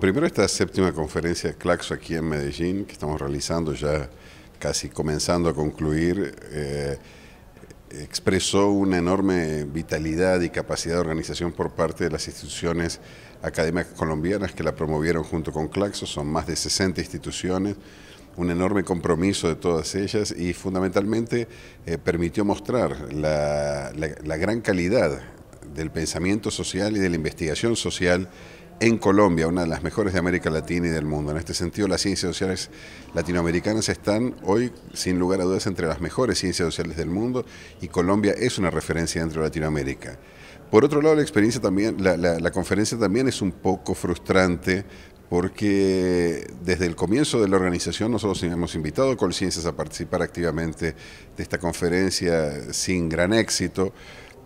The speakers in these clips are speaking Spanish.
primero esta séptima conferencia de Claxo aquí en Medellín, que estamos realizando ya casi comenzando a concluir, eh, expresó una enorme vitalidad y capacidad de organización por parte de las instituciones académicas colombianas que la promovieron junto con Claxo, son más de 60 instituciones, un enorme compromiso de todas ellas y fundamentalmente eh, permitió mostrar la gran calidad del pensamiento social y de la investigación social en Colombia, una de las mejores de América Latina y del mundo. En este sentido, las ciencias sociales latinoamericanas están hoy, sin lugar a dudas, entre las mejores ciencias sociales del mundo y Colombia es una referencia dentro de Latinoamérica. Por otro lado, la experiencia también, la, conferencia también es un poco frustrante porque desde el comienzo de la organización nosotros hemos invitado a Colciencias a participar activamente de esta conferencia sin gran éxito.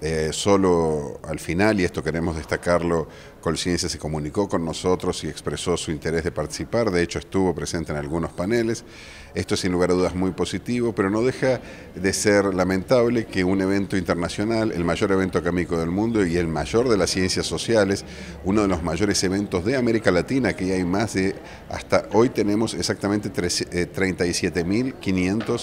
Eh, solo al final, y esto queremos destacarlo, Colciencia se comunicó con nosotros y expresó su interés de participar, de hecho estuvo presente en algunos paneles. Esto sin lugar a dudas muy positivo, pero no deja de ser lamentable que un evento internacional, el mayor evento académico del mundo y el mayor de las ciencias sociales, uno de los mayores eventos de América Latina, que ya hay más de, hasta hoy tenemos exactamente 37.500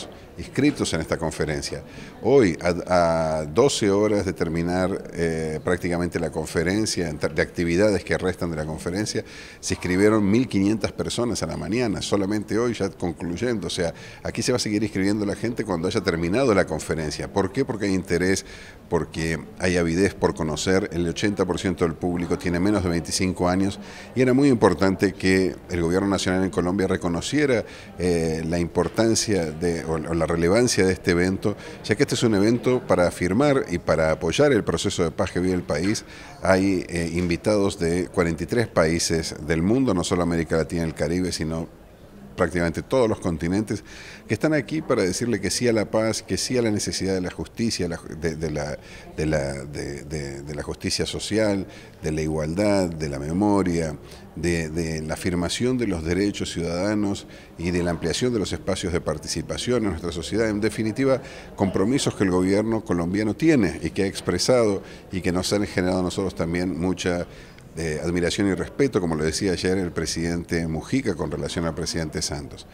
eh, inscritos en esta conferencia. Hoy, a 12 horas, de terminar eh, prácticamente la conferencia, de actividades que restan de la conferencia, se inscribieron 1.500 personas a la mañana, solamente hoy ya concluyendo. O sea, aquí se va a seguir inscribiendo la gente cuando haya terminado la conferencia. ¿Por qué? Porque hay interés, porque hay avidez por conocer. El 80% del público tiene menos de 25 años y era muy importante que el gobierno nacional en Colombia reconociera eh, la importancia de, o la relevancia de este evento, ya que este es un evento para afirmar y para apoyar el proceso de paz que vive el país. Hay eh, invitados de 43 países del mundo, no solo América Latina y el Caribe, sino prácticamente todos los continentes, que están aquí para decirle que sí a la paz, que sí a la necesidad de la justicia, de, la, de la, justicia social, de la igualdad, de la memoria, de, la afirmación de los derechos ciudadanos y de la ampliación de los espacios de participación en nuestra sociedad. En definitiva, compromisos que el gobierno colombiano tiene y que ha expresado y que nos han generado a nosotros también mucha de admiración y respeto, como lo decía ayer el presidente Mujica con relación al presidente Santos.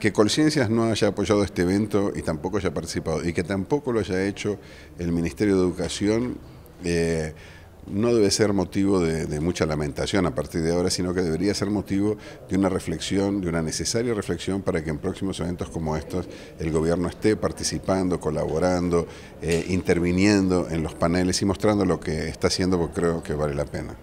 Que Colciencias no haya apoyado este evento y tampoco haya participado, y que tampoco lo haya hecho el Ministerio de Educación, eh, no debe ser motivo de, mucha lamentación a partir de ahora, sino que debería ser motivo de una reflexión, de una necesaria reflexión para que en próximos eventos como estos el gobierno esté participando, colaborando, eh, interviniendo en los paneles y mostrando lo que está haciendo, porque creo que vale la pena.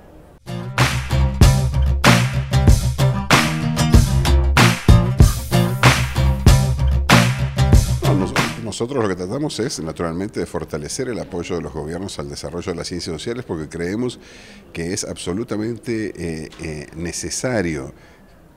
Nosotros lo que tratamos es, naturalmente, de fortalecer el apoyo de los gobiernos al desarrollo de las ciencias sociales porque creemos que es absolutamente eh, eh, necesario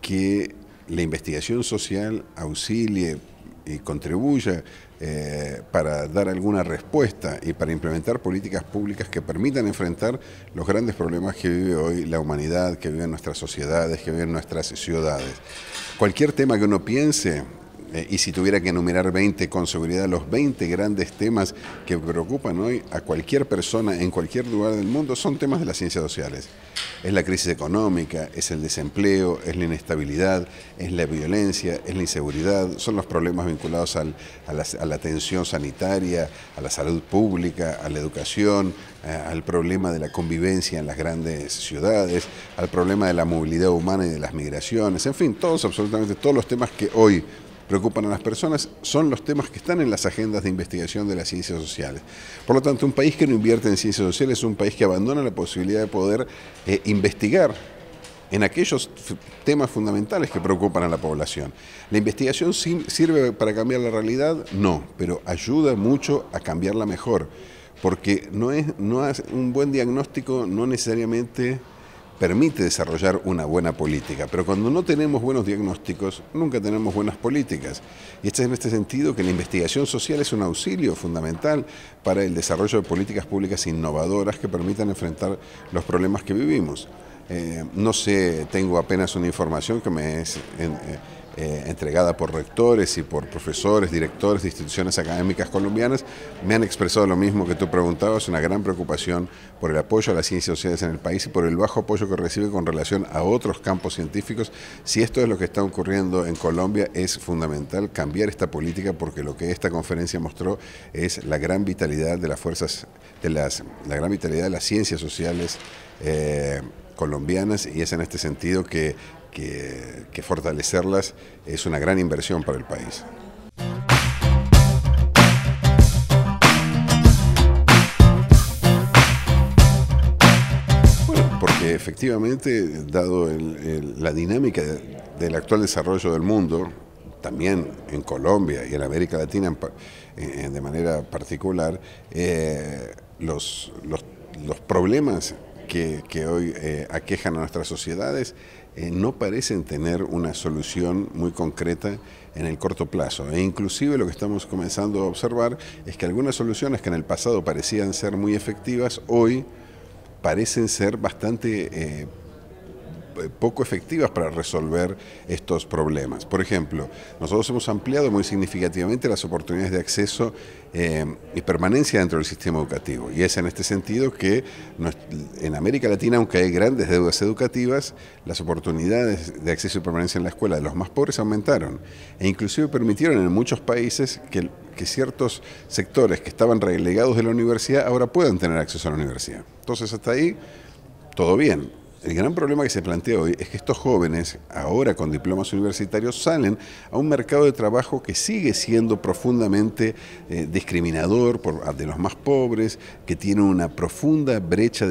que la investigación social auxilie y contribuya eh, para dar alguna respuesta y para implementar políticas públicas que permitan enfrentar los grandes problemas que vive hoy la humanidad, que viven nuestras sociedades, que viven nuestras ciudades. Cualquier tema que uno piense eh, y si tuviera que enumerar 20, con seguridad los 20 grandes temas que preocupan hoy a cualquier persona en cualquier lugar del mundo son temas de las ciencias sociales. Es la crisis económica, es el desempleo, es la inestabilidad, es la violencia, es la inseguridad, son los problemas vinculados al, a, la, atención sanitaria, a la salud pública, a la educación, al problema de la convivencia en las grandes ciudades, al problema de la movilidad humana y de las migraciones, en fin, todos, absolutamente todos los temas que hoy preocupan a las personas son los temas que están en las agendas de investigación de las ciencias sociales. Por lo tanto, un país que no invierte en ciencias sociales es un país que abandona la posibilidad de poder eh, investigar en aquellos temas fundamentales que preocupan a la población. ¿La investigación sirve para cambiar la realidad? No, pero ayuda mucho a cambiarla mejor, porque no es, no es un buen diagnóstico no necesariamente permite desarrollar una buena política, pero cuando no tenemos buenos diagnósticos, nunca tenemos buenas políticas. Y este es en este sentido que la investigación social es un auxilio fundamental para el desarrollo de políticas públicas innovadoras que permitan enfrentar los problemas que vivimos. Eh, no sé, tengo apenas una información que me es... Eh, eh, entregada por rectores y por profesores, directores de instituciones académicas colombianas, me han expresado lo mismo que tú preguntabas, una gran preocupación por el apoyo a las ciencias sociales en el país y por el bajo apoyo que recibe con relación a otros campos científicos. Si esto es lo que está ocurriendo en Colombia, es fundamental cambiar esta política porque lo que esta conferencia mostró es la gran vitalidad de las fuerzas, de las, la gran vitalidad de las ciencias sociales. Eh, colombianas y es en este sentido que que, fortalecerlas es una gran inversión para el país. porque efectivamente, dado la dinámica del actual desarrollo del mundo, también en Colombia y en América Latina de manera particular, eh, los, los, problemas que, hoy eh, aquejan a nuestras sociedades eh, no parecen tener una solución muy concreta en el corto plazo. E inclusive lo que estamos comenzando a observar es que algunas soluciones que en el pasado parecían ser muy efectivas, hoy parecen ser bastante eh, eh, poco efectivas para resolver estos problemas. Por ejemplo, nosotros hemos ampliado muy significativamente las oportunidades de acceso eh, y permanencia dentro del sistema educativo. Y es en este sentido que en América Latina, aunque hay grandes deudas educativas, las oportunidades de acceso y permanencia en la escuela de los más pobres aumentaron e inclusive permitieron en muchos países que, que ciertos sectores que estaban relegados de la universidad ahora puedan tener acceso a la universidad. Entonces hasta ahí, todo bien el gran problema que se plantea hoy es que estos jóvenes, ahora con diplomas universitarios, salen a un mercado de trabajo que sigue siendo profundamente eh, discriminador por, ah, de los más pobres, que tiene una profunda brecha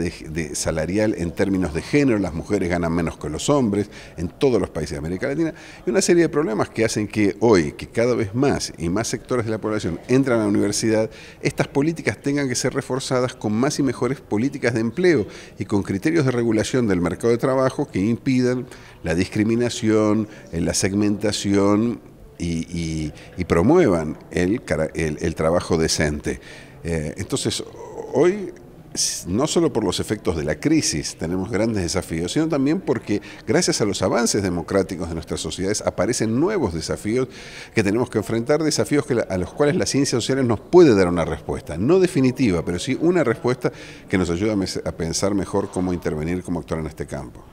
salarial en términos de género, las mujeres ganan menos que los hombres en todos los países de América Latina, y una serie de problemas que hacen que hoy, que cada vez más y más sectores de la población entran a la universidad, estas políticas tengan que ser reforzadas con más y mejores políticas de empleo y con criterios de regulación del mercado de trabajo que impidan la discriminación, eh, la segmentación y, promuevan el, el, trabajo decente. Eh, entonces, hoy no solo por los efectos de la crisis tenemos grandes desafíos, sino también porque gracias a los avances democráticos de nuestras sociedades aparecen nuevos desafíos que tenemos que enfrentar, desafíos a los cuales las ciencias sociales nos puede dar una respuesta, no definitiva, pero sí una respuesta que nos ayuda a pensar mejor cómo intervenir, cómo actuar en este campo.